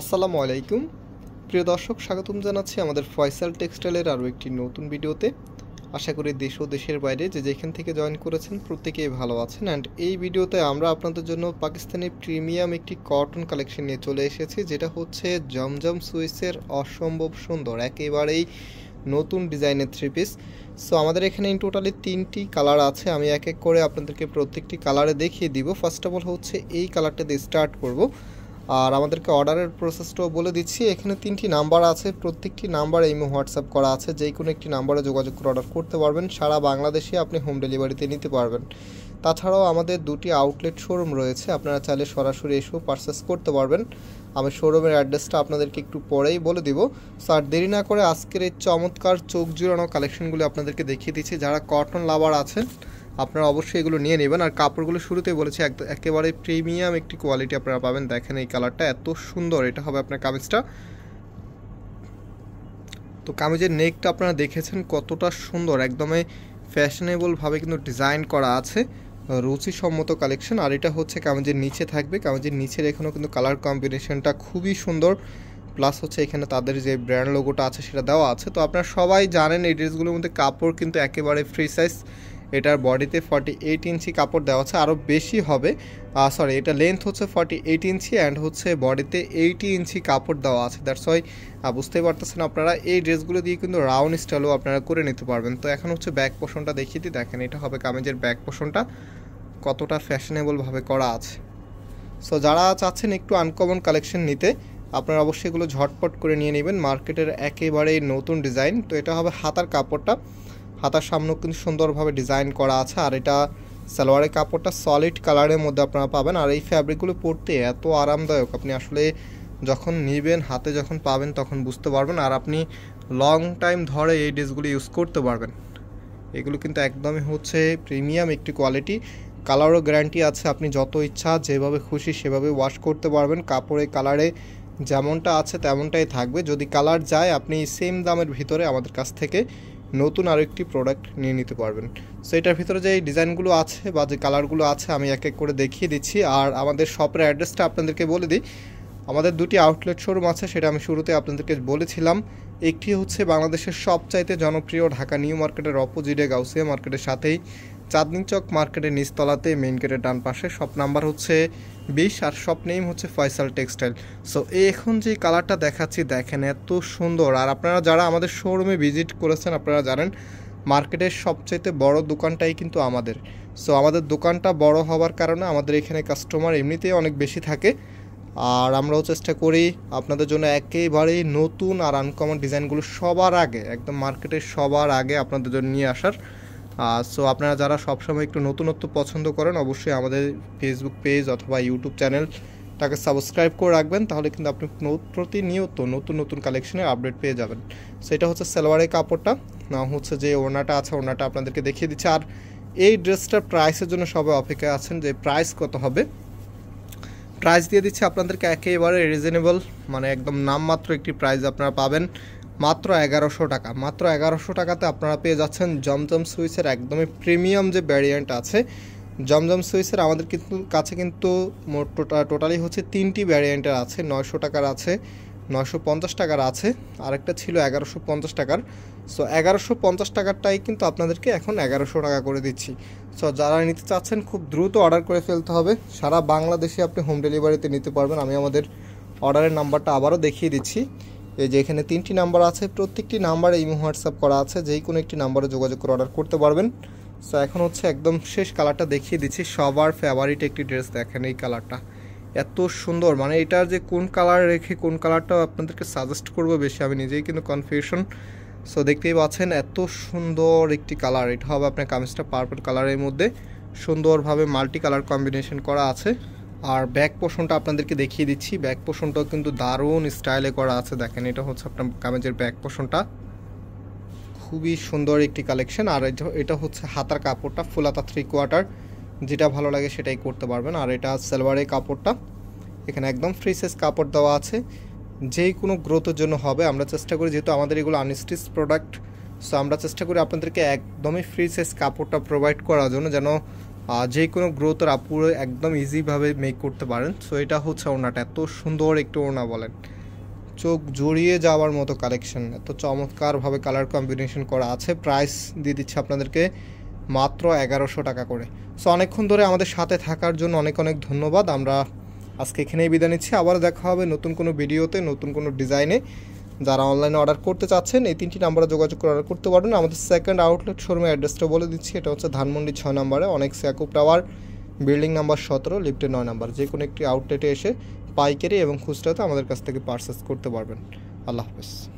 আসসালামু আলাইকুম প্রিয় দর্শক স্বাগতম জানাচ্ছি আমাদের ফয়সাল টেক্সটাইলের আরও একটি নতুন ভিডিওতে আশা করি দেশ ও দেশের বাইরে যে যেখান থেকে জয়েন করেছেন প্রত্যেকেই ভালো আছেন অ্যান্ড এই ভিডিওতে আমরা আপনাদের জন্য পাকিস্তানের প্রিমিয়াম একটি কটন কালেকশন নিয়ে চলে এসেছি যেটা হচ্ছে জমজম সুইসের অসম্ভব সুন্দর একেবারেই নতুন ডিজাইনের থ্রি পিস সো আমাদের এখানে টোটালি তিনটি কালার আছে আমি এক এক করে আপনাদেরকে প্রত্যেকটি কালারে দেখিয়ে দিব ফার্স্ট অফ অল হচ্ছে এই কালারটা দিয়ে স্টার্ট করব আর আমাদেরকে অর্ডারের প্রসেসটাও বলে দিচ্ছি এখানে তিনটি নাম্বার আছে প্রত্যেকটি নাম্বার এই হোয়াটসঅ্যাপ করা আছে যে কোনো একটি নাম্বারে যোগাযোগ করে অর্ডার করতে পারবেন সারা বাংলাদেশে আপনি হোম ডেলিভারিতে নিতে পারবেন তাছাড়াও আমাদের দুটি আউটলেট শোরুম রয়েছে আপনারা চাইলে সরাসরি এসেও পারচেস করতে পারবেন আমি শোরুমের অ্যাড্রেসটা আপনাদেরকে একটু পরেই বলে দিব স্যার আর দেরি না করে আজকের এই চমৎকার চোখ জুড়ানো কালেকশনগুলি আপনাদেরকে দেখিয়ে দিচ্ছি যারা কটন লাভার আছেন আপনারা অবশ্যই এগুলো নিয়ে নেবেন আর কাপড়গুলো শুরুতে বলেছে একেবারে প্রিমিয়াম একটি কোয়ালিটি আপনারা পাবেন দেখেন এই কালারটা এত সুন্দর এটা হবে আপনার কামিজটা তো কামিজের নেকটা আপনারা দেখেছেন কতটা সুন্দর একদমই ফ্যাশনেবলভাবে কিন্তু ডিজাইন করা আছে রুচিসম্মত কালেকশন আর এটা হচ্ছে কামিজের নিচে থাকবে কামিজের নিচের এখানেও কিন্তু কালার কম্বিনেশনটা খুবই সুন্দর প্লাস হচ্ছে এখানে তাদের যে ব্র্যান্ড লোগোটা আছে সেটা দেওয়া আছে তো আপনারা সবাই জানেন এই ড্রেসগুলোর মধ্যে কাপড় কিন্তু একেবারে ফ্রি সাইজ এটার বডিতে ফর্টি এইট ইঞ্চি কাপড় দেওয়া আছে আরও বেশি হবে সরি এটা লেন্থ হচ্ছে ফর্টি এইট ইঞ্চি অ্যান্ড হচ্ছে বডিতে এইটি ইঞ্চি কাপড় দেওয়া আছে দ্যাটস ওয়াই বুঝতেই পারতেছেন আপনারা এই ড্রেসগুলো দিয়ে কিন্তু রাউন্ড স্টাইলও আপনারা করে নিতে পারবেন তো এখন হচ্ছে ব্যাক পোষণটা দেখিয়ে দিই দেখেন এটা হবে কামেজের ব্যাক পোষণটা কতটা ফ্যাশনেবলভাবে করা আছে সো যারা চাচ্ছেন একটু আনকমন কালেকশন নিতে আপনারা অবশ্যই এগুলো ঝটপট করে নিয়ে নেবেন মার্কেটের একেবারেই নতুন ডিজাইন তো এটা হবে হাতার কাপড়টা হাতার সামনেও কিন্তু সুন্দরভাবে ডিজাইন করা আছে আর এটা সালোয়ারের কাপড়টা সলিড কালারের মধ্যে আপনারা পাবেন আর এই ফ্যাব্রিকগুলো পরতে এত আরামদায়ক আপনি আসলে যখন নেবেন হাতে যখন পাবেন তখন বুঝতে পারবেন আর আপনি লং টাইম ধরে এই ড্রেসগুলো ইউজ করতে পারবেন এগুলো কিন্তু একদমই হচ্ছে প্রিমিয়াম একটি কোয়ালিটি কালারও গ্যারান্টি আছে আপনি যত ইচ্ছা যেভাবে খুশি সেভাবে ওয়াশ করতে পারবেন কাপড়ে কালারে যেমনটা আছে তেমনটাই থাকবে যদি কালার যায় আপনি সেম দামের ভিতরে আমাদের কাছ থেকে নতুন একটি প্রোডাক্ট নিয়ে নিতে পারবেন সো এটার ভিতরে যে ডিজাইনগুলো আছে বা যে কালারগুলো আছে আমি এক এক করে দেখিয়ে দিচ্ছি আর আমাদের শপের অ্যাড্রেসটা আপনাদেরকে বলে দিই আমাদের দুটি আউটলেট শোরুম আছে সেটা আমি শুরুতে আপনাদেরকে বলেছিলাম একটি হচ্ছে বাংলাদেশের সবচাইতে জনপ্রিয় ঢাকা নিউ মার্কেটের অপোজিটে গাউসিয়া মার্কেটের সাথেই চাঁদনি চক মার্কেটের নিচতলাতে মেইন গেটের ডান পাশে শপ নাম্বার হচ্ছে বিশ আর শপ নেম হচ্ছে ফয়সাল টেক্সটাইল সো এখন যে কালারটা দেখাচ্ছি দেখেন এত সুন্দর আর আপনারা যারা আমাদের শোরুমে ভিজিট করেছেন আপনারা জানেন মার্কেটের সবচেয়ে বড় দোকানটাই কিন্তু আমাদের সো আমাদের দোকানটা বড় হওয়ার কারণে আমাদের এখানে কাস্টমার এমনিতেই অনেক বেশি থাকে আর আমরাও চেষ্টা করি আপনাদের জন্য একেবারেই নতুন আর আনকমন ডিজাইনগুলো সবার আগে একদম মার্কেটের সবার আগে আপনাদের জন্য নিয়ে আসার সো আপনারা যারা সবসময় একটু নতুনত্ব পছন্দ করেন অবশ্যই আমাদের ফেসবুক পেজ অথবা ইউটিউব চ্যানেলটাকে সাবস্ক্রাইব করে রাখবেন তাহলে কিন্তু আপনি প্রতিনিয়ত নতুন নতুন কালেকশনের আপডেট পেয়ে যাবেন সেটা হচ্ছে সালোয়ারের কাপড়টা না হচ্ছে যে ওনাটা আছে ওনাটা আপনাদেরকে দেখিয়ে দিচ্ছে আর এই ড্রেসটার প্রাইসের জন্য সবাই অপেক্ষায় আছেন যে প্রাইস কত হবে প্রাইস দিয়ে দিচ্ছে আপনাদেরকে একেবারে রিজনেবল মানে একদম নামমাত্র একটি প্রাইস আপনারা পাবেন মাত্র এগারোশো টাকা মাত্র এগারোশো টাকাতে আপনারা পেয়ে যাচ্ছেন জমজম সুইচের একদমই প্রিমিয়াম যে ভ্যারিয়েন্ট আছে জমজম সুইচের আমাদের কিন্তু কাছে কিন্তু মোট টোটালি হচ্ছে তিনটি ভ্যারিয়েন্টের আছে নয়শো টাকার আছে নয়শো পঞ্চাশ টাকার আছে আরেকটা ছিল এগারোশো পঞ্চাশ টাকার সো এগারোশো পঞ্চাশ টাকারটাই কিন্তু আপনাদেরকে এখন এগারোশো টাকা করে দিচ্ছি সো যারা নিতে চাচ্ছেন খুব দ্রুত অর্ডার করে ফেলতে হবে সারা বাংলাদেশে আপনি হোম ডেলিভারিতে নিতে পারবেন আমি আমাদের অর্ডারের নাম্বারটা আবারও দেখিয়ে দিচ্ছি এই যে এখানে তিনটি নাম্বার আছে প্রত্যেকটি নাম্বার এই হোয়াটসঅ্যাপ করা আছে যেই কোনো একটি নাম্বারে যোগাযোগ করে অর্ডার করতে পারবেন সো এখন হচ্ছে একদম শেষ কালারটা দেখিয়ে দিচ্ছি সবার ফেভারিট একটি ড্রেস দেখেন এই কালারটা এত সুন্দর মানে এটার যে কোন কালার রেখে কোন কালারটা আপনাদেরকে সাজেস্ট করবো বেশি আমি নিজেই কিন্তু কনফিউশন সো দেখতেই পাচ্ছেন এত সুন্দর একটি কালার এটা হবে আপনার কামিজটা পার্পল কালারের মধ্যে সুন্দরভাবে মাল্টি কালার কম্বিনেশন করা আছে আর ব্যাক পোষণটা আপনাদেরকে দেখিয়ে দিচ্ছি ব্যাক পোষণটাও কিন্তু দারুণ স্টাইলে করা আছে দেখেন এটা হচ্ছে আপনার কামেজের ব্যাক পোষণটা খুবই সুন্দর একটি কালেকশন আর এটা হচ্ছে হাতার কাপড়টা ফুলাতা থ্রি কোয়ার্টার যেটা ভালো লাগে সেটাই করতে পারবেন আর এটা সেলভারের কাপড়টা এখানে একদম ফ্রি সাইজ কাপড় দেওয়া আছে যে কোনো গ্রোথের জন্য হবে আমরা চেষ্টা করি যেহেতু আমাদের এগুলো আনস্টিচ প্রোডাক্ট সো আমরা চেষ্টা করি আপনাদেরকে একদমই ফ্রি সাইজ কাপড়টা প্রোভাইড করার জন্য যেন যে কোনো গ্রোথের আপুরে একদম ইজিভাবে মেক করতে পারেন সো এটা হচ্ছে ওনাটা এত সুন্দর একটু ওনা বলেন চোখ জড়িয়ে যাওয়ার মতো কালেকশন এত চমৎকারভাবে কালার কম্বিনেশন করা আছে প্রাইস দিয়ে দিচ্ছে আপনাদেরকে মাত্র এগারোশো টাকা করে সো অনেকক্ষণ ধরে আমাদের সাথে থাকার জন্য অনেক অনেক ধন্যবাদ আমরা আজকে এখানেই বিদায় নিচ্ছি আবার দেখা হবে নতুন কোনো ভিডিওতে নতুন কোনো ডিজাইনে যারা অনলাইনে অর্ডার করতে চাচ্ছেন এই তিনটি নাম্বারে যোগাযোগ করে অর্ডার করতে পারেন আমাদের সেকেন্ড আউটলেট শোরুমের অ্যাড্রেসটা বলে দিচ্ছি এটা হচ্ছে ধানমন্ডি ছয় নম্বরে অনেক স্যাকুপ টাওয়ার বিল্ডিং নাম্বার সতেরো লিফটে নয় নাম্বার যে কোনো একটি আউটলেটে এসে পাইকারি এবং খুচরাতে আমাদের কাছ থেকে পার্সেস করতে পারবেন আল্লাহ হাফেজ